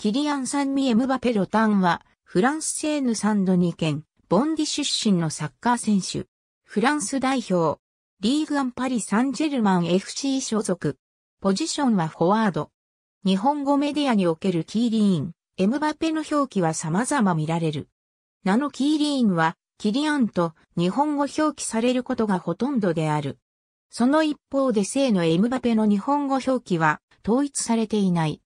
キリアン・サンミエムバペ・ロタンは、フランスセーヌ・サンドニ県、ボンディ出身のサッカー選手。フランス代表、リーグアンパリ・サンジェルマン FC 所属。ポジションはフォワード。日本語メディアにおけるキーリーン、エムバペの表記は様々見られる。名のキーリーンは、キリアンと日本語表記されることがほとんどである。その一方で正のエムバペの日本語表記は統一されていない。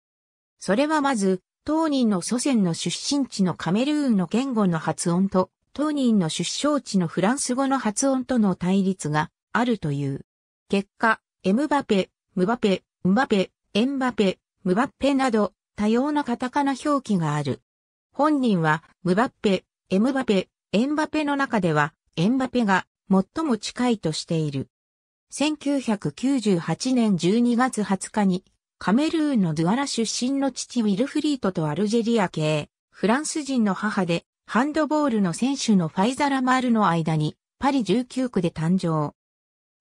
それはまず、当人の祖先の出身地のカメルーンの言語の発音と、当人の出生地のフランス語の発音との対立があるという。結果、エムバペ、ムバペ、ムバペ、エンバペ、ムバッペなど、多様なカタカナ表記がある。本人は、ムバッペ、エムバペ、エンバペの中では、エンバペが最も近いとしている。1998年12月20日にカメルーンのドゥアラ出身の父ウィルフリートとアルジェリア系、フランス人の母で、ハンドボールの選手のファイザラマールの間に、パリ19区で誕生。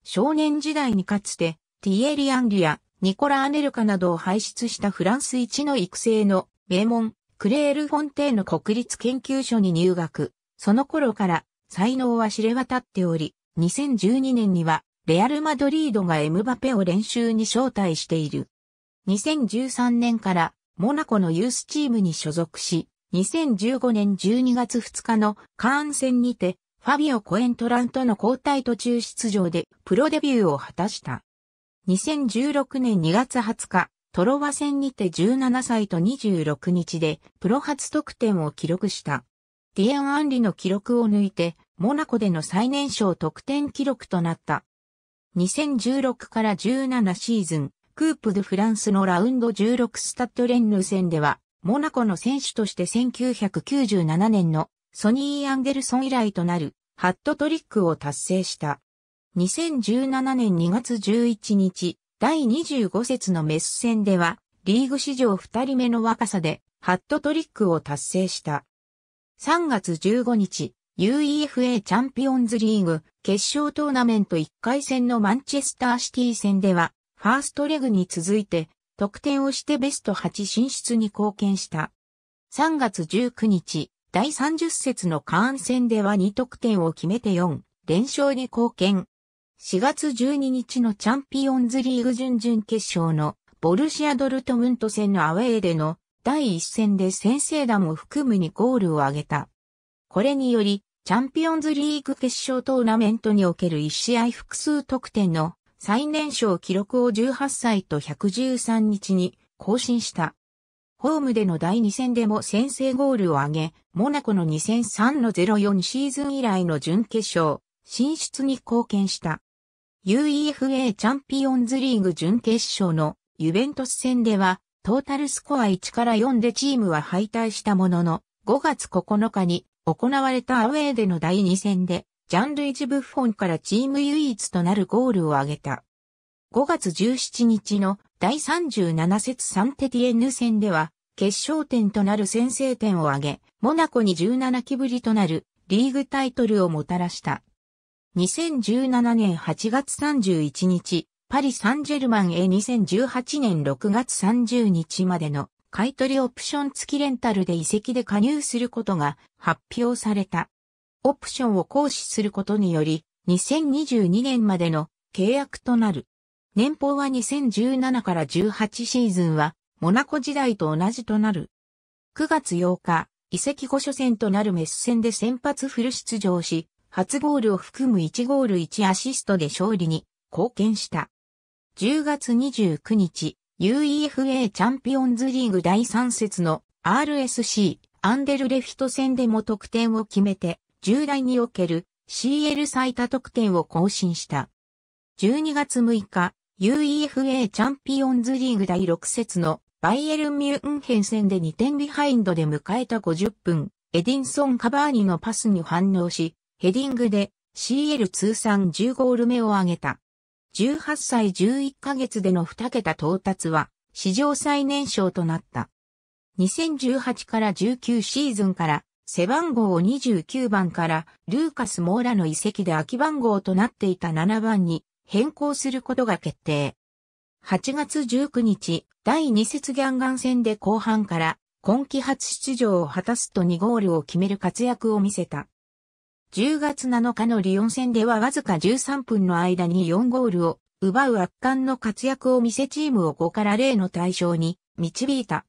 少年時代にかつて、ティエリ・アンリやニコラ・アネルカなどを輩出したフランス一の育成の名門、クレール・フォンテーの国立研究所に入学。その頃から才能は知れ渡っており、2012年にはレアル・マドリードがエムバペを練習に招待している。2013年からモナコのユースチームに所属し、2015年12月2日のカーン戦にて、ファビオ・コエントランとの交代途中出場でプロデビューを果たした。2016年2月20日、トロワ戦にて17歳と26日でプロ初得点を記録した。ディエン・アンリの記録を抜いて、モナコでの最年少得点記録となった。2016から17シーズン、クープ・ド・フランスのラウンド16スタッド・レンヌ戦では、モナコの選手として1997年のソニー・アンデルソン以来となるハットトリックを達成した。2017年2月11日、第25節のメス戦では、リーグ史上2人目の若さでハットトリックを達成した。3月15日、UEFA チャンピオンズリーグ決勝トーナメント1回戦のマンチェスターシティ戦では、ファーストレグに続いて、得点をしてベスト8進出に貢献した。3月19日、第30節のカーン戦では2得点を決めて4、連勝に貢献。4月12日のチャンピオンズリーグ準々決勝のボルシアドルトムント戦のアウェーでの第1戦で先制弾を含む2ゴールを挙げた。これにより、チャンピオンズリーグ決勝トーナメントにおける1試合複数得点の最年少記録を18歳と113日に更新した。ホームでの第2戦でも先制ゴールを挙げ、モナコの2003の04シーズン以来の準決勝、進出に貢献した。UEFA チャンピオンズリーグ準決勝のユベントス戦では、トータルスコア1から4でチームは敗退したものの、5月9日に行われたアウェーでの第2戦で、ジャンルイジ・ブッフォンからチーム唯一となるゴールを挙げた。5月17日の第37節サンテティエンヌ戦では、決勝点となる先制点を挙げ、モナコに17期ぶりとなるリーグタイトルをもたらした。2017年8月31日、パリ・サンジェルマンへ2018年6月30日までの買取オプション付きレンタルで移籍で加入することが発表された。オプションを行使することにより、2022年までの契約となる。年俸は2017から18シーズンは、モナコ時代と同じとなる。9月8日、移籍後初戦となるメッス戦で先発フル出場し、初ゴールを含む1ゴール1アシストで勝利に貢献した。10月29日、UEFA チャンピオンズリーグ第3節の RSC アンデルレフト戦でも得点を決めて従来における CL 最多得点を更新した。12月6日、UEFA チャンピオンズリーグ第6節のバイエルン・ミュンヘン戦で2点ビハインドで迎えた50分、エディンソン・カバーニのパスに反応し、ヘディングで CL 通算10ゴール目を挙げた。18歳11ヶ月での2桁到達は史上最年少となった。2018から19シーズンから背番号を29番からルーカス・モーラの遺跡で空き番号となっていた7番に変更することが決定。8月19日、第2節ギャンガン戦で後半から今季初出場を果たすと2ゴールを決める活躍を見せた。10月7日のリオン戦ではわずか13分の間に4ゴールを奪う圧巻の活躍を見せチームを5から0の対象に導いた。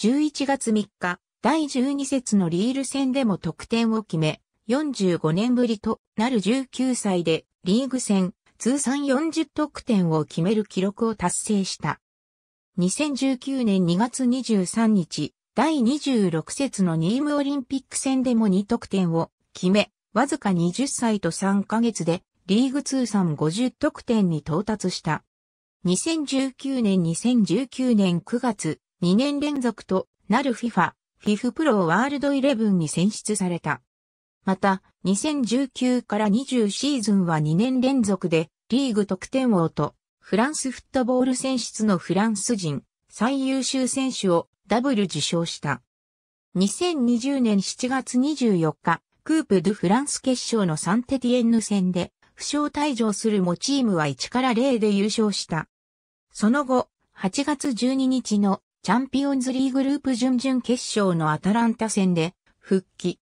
11月3日、第12節のリール戦でも得点を決め、45年ぶりとなる19歳でリーグ戦通算40得点を決める記録を達成した。2019年2月23日、第26節のニームオリンピック戦でも2得点を決め、わずか20歳と3ヶ月でリーグ通算50得点に到達した。2019年2019年9月、2年連続となる FIFA FIFA プロワールドイレブンに選出された。また、2019から20シーズンは2年連続で、リーグ得点王と、フランスフットボール選出のフランス人、最優秀選手をダブル受賞した。2020年7月24日、クープ・ドゥ・フランス決勝のサンテティエンヌ戦で、負傷退場するもチームは1から0で優勝した。その後、8月12日のチャンピオンズリーグループ準々決勝のアタランタ戦で復帰。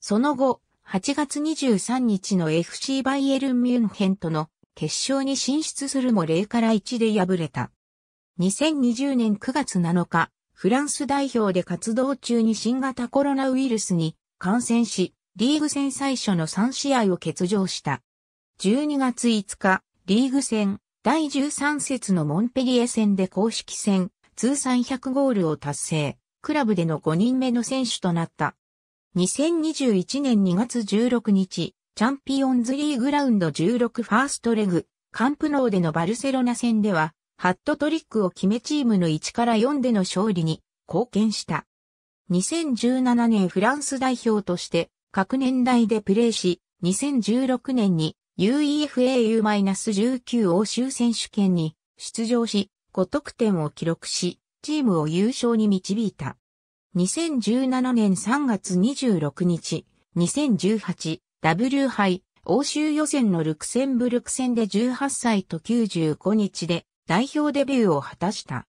その後、8月23日の FC バイエルン・ミュンヘンとの決勝に進出するも0から1で敗れた。2020年9月7日、フランス代表で活動中に新型コロナウイルスに感染し、リーグ戦最初の3試合を欠場した。12月5日、リーグ戦第13節のモンペリエ戦で公式戦通算100ゴールを達成、クラブでの5人目の選手となった。2021年2月16日、チャンピオンズリーグラウンド16ファーストレグ、カンプノーでのバルセロナ戦では、ハットトリックを決めチームの1から4での勝利に貢献した。2017年フランス代表として各年代でプレーし、2016年に UEFA U-19 欧州選手権に出場し、5得点を記録し、チームを優勝に導いた。2017年3月26日、2018W 杯欧州予選のルクセンブルク戦で18歳と95日で代表デビューを果たした。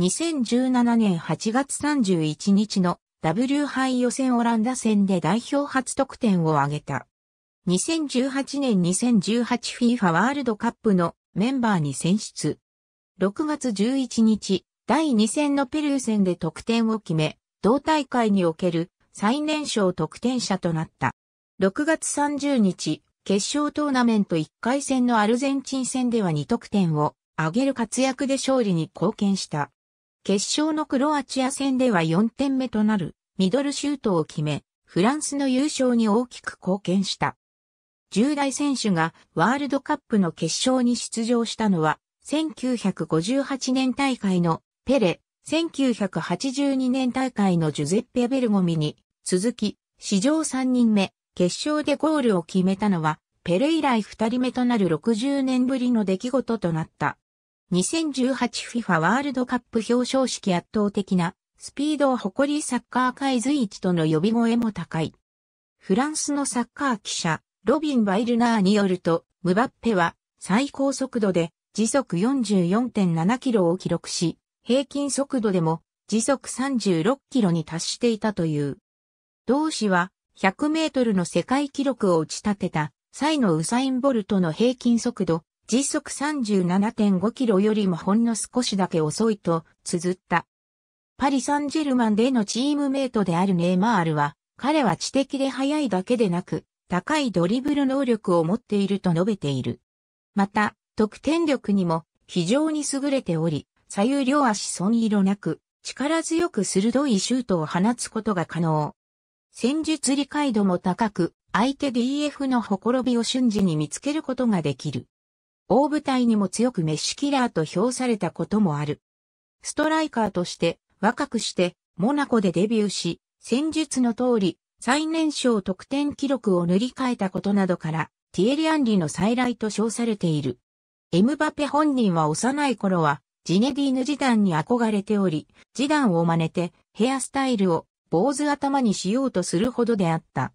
2017年8月31日の W 杯予選オランダ戦で代表初得点を挙げた。2018年 2018FIFA ワールドカップのメンバーに選出。6月11日、第2戦のペルー戦で得点を決め、同大会における最年少得点者となった。6月30日、決勝トーナメント1回戦のアルゼンチン戦では2得点を上げる活躍で勝利に貢献した。決勝のクロアチア戦では4点目となるミドルシュートを決め、フランスの優勝に大きく貢献した。10代選手がワールドカップの決勝に出場したのは1958年大会のペレ、1982年大会のジュゼッペ・ベルゴミに続き、史上3人目、決勝でゴールを決めたのは、ペレ以来2人目となる60年ぶりの出来事となった。2018FIFA ワールドカップ表彰式圧倒的なスピードを誇りサッカー界随一との呼び声も高い。フランスのサッカー記者、ロビン・バイルナーによると、ムバッペは最高速度で時速44.7キロを記録し、平均速度でも時速36キロに達していたという。同氏は100メートルの世界記録を打ち立てた際のウサイン・ボルトの平均速度、時速37.5キロよりもほんの少しだけ遅いと綴った。パリ・サンジェルマンでのチームメイトであるネイマールは、彼は知的で速いだけでなく、高いドリブル能力を持っていると述べている。また、得点力にも非常に優れており、左右両足損色なく、力強く鋭いシュートを放つことが可能。戦術理解度も高く、相手 DF のほころびを瞬時に見つけることができる。大舞台にも強くメッシュキラーと評されたこともある。ストライカーとして若くしてモナコでデビューし、戦術の通り最年少得点記録を塗り替えたことなどからティエリアンリの再来と称されている。エムバペ本人は幼い頃は、ジネディーヌ・ジダンに憧れており、ジダンを真似て、ヘアスタイルを坊主頭にしようとするほどであった。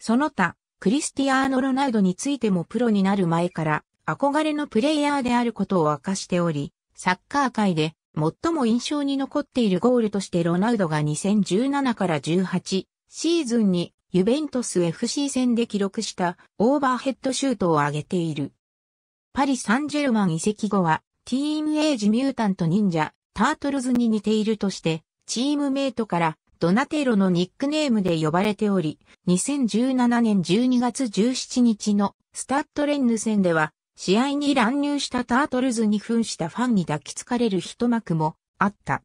その他、クリスティアーノ・ロナウドについてもプロになる前から憧れのプレイヤーであることを明かしており、サッカー界で最も印象に残っているゴールとしてロナウドが2017から18シーズンにユベントス FC 戦で記録したオーバーヘッドシュートを挙げている。パリ・サンジェルマン移籍後は、ティーンエイジ・ミュータント・忍者、タートルズに似ているとして、チームメイトからドナテロのニックネームで呼ばれており、2017年12月17日のスタッドレンヌ戦では、試合に乱入したタートルズに扮したファンに抱きつかれる一幕もあった。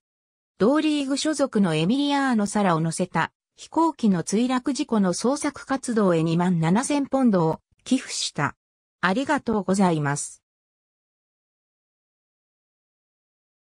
同リーグ所属のエミリアーノ・サラを乗せた飛行機の墜落事故の捜索活動へ2万7000ポンドを寄付した。ありがとうございます。